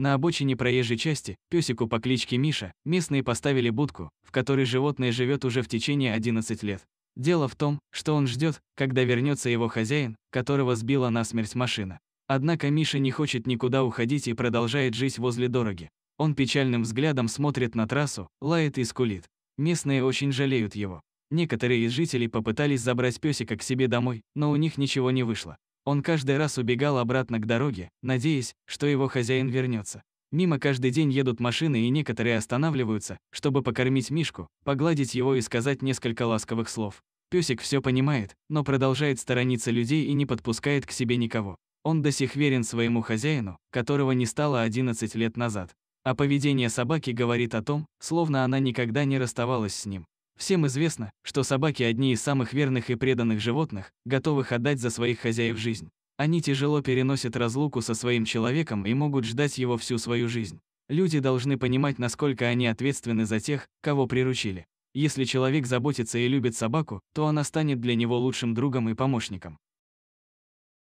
На обочине проезжей части, песику по кличке Миша, местные поставили будку, в которой животное живет уже в течение 11 лет. Дело в том, что он ждет, когда вернется его хозяин, которого сбила насмерть машина. Однако Миша не хочет никуда уходить и продолжает жить возле дороги. Он печальным взглядом смотрит на трассу, лает и скулит. Местные очень жалеют его. Некоторые из жителей попытались забрать песика к себе домой, но у них ничего не вышло. Он каждый раз убегал обратно к дороге, надеясь, что его хозяин вернется. Мимо каждый день едут машины, и некоторые останавливаются, чтобы покормить Мишку, погладить его и сказать несколько ласковых слов. Пёсик все понимает, но продолжает сторониться людей и не подпускает к себе никого. Он до сих верен своему хозяину, которого не стало 11 лет назад. А поведение собаки говорит о том, словно она никогда не расставалась с ним. Всем известно, что собаки одни из самых верных и преданных животных, готовых отдать за своих хозяев жизнь. Они тяжело переносят разлуку со своим человеком и могут ждать его всю свою жизнь. Люди должны понимать, насколько они ответственны за тех, кого приручили. Если человек заботится и любит собаку, то она станет для него лучшим другом и помощником.